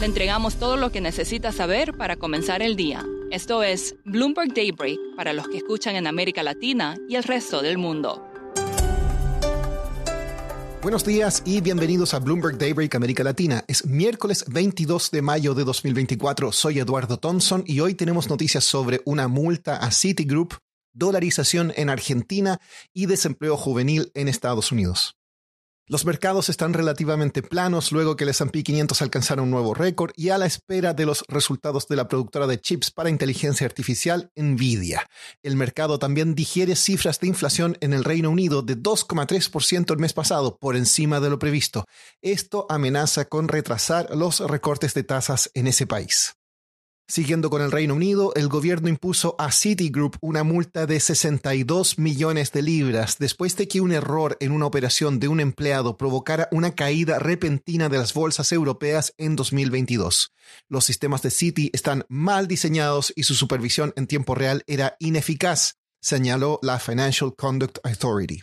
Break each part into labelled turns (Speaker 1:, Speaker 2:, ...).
Speaker 1: Le entregamos todo lo que necesita saber para comenzar el día. Esto es Bloomberg Daybreak para los que escuchan en América Latina y el resto del mundo.
Speaker 2: Buenos días y bienvenidos a Bloomberg Daybreak América Latina. Es miércoles 22 de mayo de 2024. Soy Eduardo Thompson y hoy tenemos noticias sobre una multa a Citigroup, dolarización en Argentina y desempleo juvenil en Estados Unidos. Los mercados están relativamente planos luego que el S&P 500 alcanzara un nuevo récord y a la espera de los resultados de la productora de chips para inteligencia artificial Nvidia. El mercado también digiere cifras de inflación en el Reino Unido de 2,3% el mes pasado, por encima de lo previsto. Esto amenaza con retrasar los recortes de tasas en ese país. Siguiendo con el Reino Unido, el gobierno impuso a Citigroup una multa de 62 millones de libras después de que un error en una operación de un empleado provocara una caída repentina de las bolsas europeas en 2022. Los sistemas de Citi están mal diseñados y su supervisión en tiempo real era ineficaz, señaló la Financial Conduct Authority.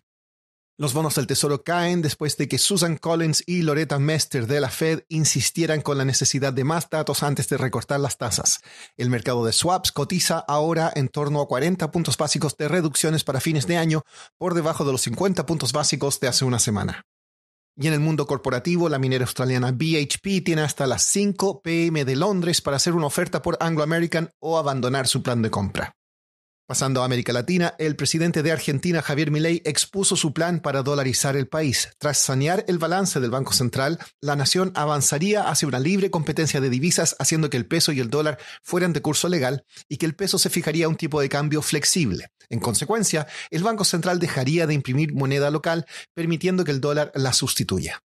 Speaker 2: Los bonos del tesoro caen después de que Susan Collins y Loretta Mester de la Fed insistieran con la necesidad de más datos antes de recortar las tasas. El mercado de swaps cotiza ahora en torno a 40 puntos básicos de reducciones para fines de año, por debajo de los 50 puntos básicos de hace una semana. Y en el mundo corporativo, la minera australiana BHP tiene hasta las 5 pm de Londres para hacer una oferta por Anglo American o abandonar su plan de compra. Pasando a América Latina, el presidente de Argentina, Javier Milei, expuso su plan para dolarizar el país. Tras sanear el balance del Banco Central, la nación avanzaría hacia una libre competencia de divisas, haciendo que el peso y el dólar fueran de curso legal y que el peso se fijaría a un tipo de cambio flexible. En consecuencia, el Banco Central dejaría de imprimir moneda local, permitiendo que el dólar la sustituya.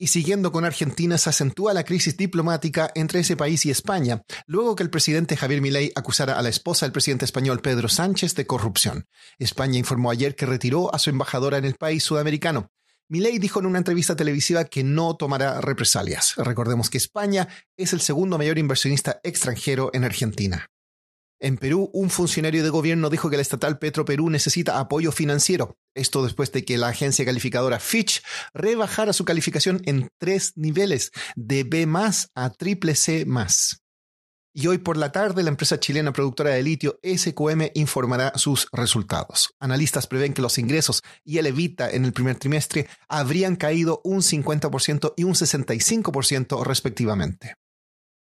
Speaker 2: Y siguiendo con Argentina, se acentúa la crisis diplomática entre ese país y España, luego que el presidente Javier Milei acusara a la esposa del presidente español Pedro Sánchez de corrupción. España informó ayer que retiró a su embajadora en el país sudamericano. Milei dijo en una entrevista televisiva que no tomará represalias. Recordemos que España es el segundo mayor inversionista extranjero en Argentina. En Perú, un funcionario de gobierno dijo que la estatal Petro Perú necesita apoyo financiero. Esto después de que la agencia calificadora Fitch rebajara su calificación en tres niveles, de B a triple C y hoy por la tarde la empresa chilena productora de litio SQM informará sus resultados. Analistas prevén que los ingresos y el evita en el primer trimestre habrían caído un 50% y un 65% respectivamente.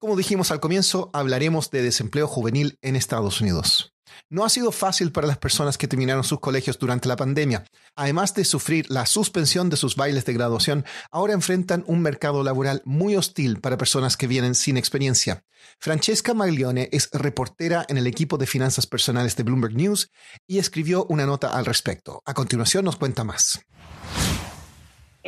Speaker 2: Como dijimos al comienzo, hablaremos de desempleo juvenil en Estados Unidos. No ha sido fácil para las personas que terminaron sus colegios durante la pandemia. Además de sufrir la suspensión de sus bailes de graduación, ahora enfrentan un mercado laboral muy hostil para personas que vienen sin experiencia. Francesca Maglione es reportera en el equipo de finanzas personales de Bloomberg News y escribió una nota al respecto. A continuación nos cuenta más.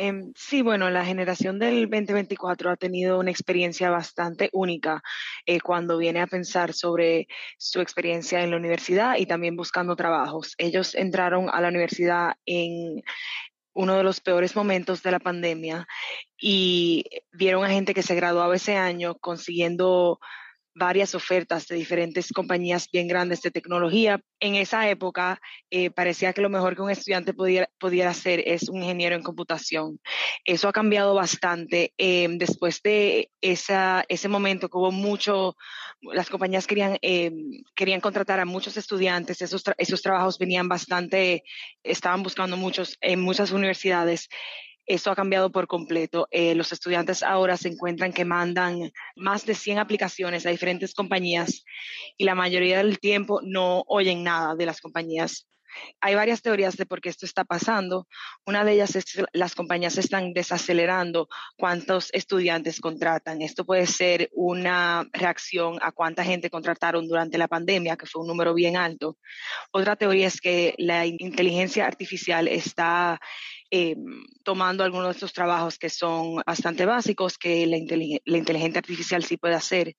Speaker 1: Em, sí, bueno, la generación del 2024 ha tenido una experiencia bastante única eh, cuando viene a pensar sobre su experiencia en la universidad y también buscando trabajos. Ellos entraron a la universidad en uno de los peores momentos de la pandemia y vieron a gente que se graduaba ese año consiguiendo varias ofertas de diferentes compañías bien grandes de tecnología. En esa época eh, parecía que lo mejor que un estudiante pudiera, hacer es un ingeniero en computación. Eso ha cambiado bastante. Eh, después de ese momento que hubo mucho, las compañías querían, eh, querían contratar a muchos estudiantes, esos, esos trabajos venían bastante, estaban buscando muchos en muchas universidades. Eso ha cambiado por completo. Eh, los estudiantes ahora se encuentran que mandan más de 100 aplicaciones a diferentes compañías y la mayoría del tiempo no oyen nada de las compañías. Hay varias teorías de por qué esto está pasando. Una de ellas es que las compañías están desacelerando cuántos estudiantes contratan. Esto puede ser una reacción a cuánta gente contrataron durante la pandemia, que fue un número bien alto. Otra teoría es que la inteligencia artificial está eh, tomando algunos de estos trabajos que son bastante básicos, que la, inteligencia artificial sí puede hacer.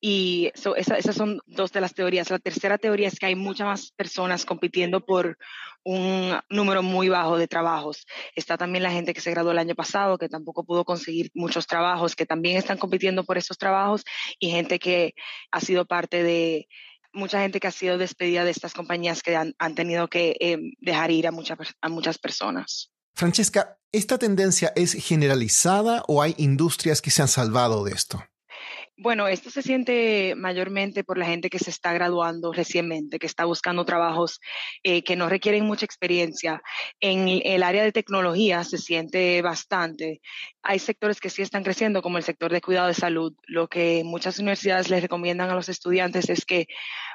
Speaker 1: Y esas son dos de las teorías. La tercera teoría es que hay muchas más personas compitiendo por un número muy bajo de trabajos. Está también la gente que se graduó el año pasado, que tampoco pudo conseguir muchos trabajos, que también están compitiendo por esos trabajos, y gente que ha sido parte de mucha gente que ha sido despedida de estas compañías que han, tenido que eh, dejar ir a, muchas a muchas personas.
Speaker 2: Francesca, ¿esta tendencia es generalizada o hay industrias que se han salvado de esto?
Speaker 1: Bueno, esto se siente mayormente por la gente que se está graduando recientemente, que está buscando trabajos eh, que no requieren mucha experiencia. En el área de tecnología se siente bastante. Hay sectores que sí están creciendo, como el sector de cuidado de salud. Lo que muchas universidades les recomiendan a los estudiantes es que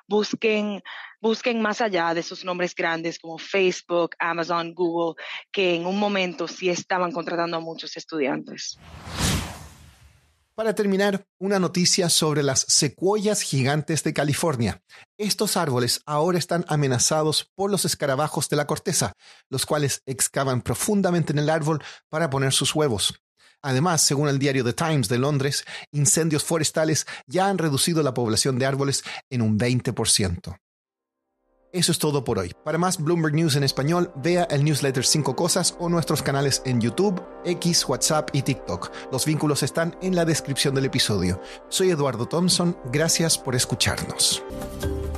Speaker 1: busquen, más allá de sus nombres grandes como Facebook, Amazon, Google, que en un momento sí estaban contratando a muchos estudiantes.
Speaker 2: Para terminar, una noticia sobre las secuoyas gigantes de California. Estos árboles ahora están amenazados por los escarabajos de la corteza, los cuales excavan profundamente en el árbol para poner sus huevos. Además, según el diario The Times de Londres, incendios forestales ya han reducido la población de árboles en un 20%. Eso es todo por hoy. Para más Bloomberg News en español, vea el newsletter 5 Cosas o nuestros canales en YouTube, X, WhatsApp y TikTok. Los vínculos están en la descripción del episodio. Soy Eduardo Thompson, gracias por escucharnos.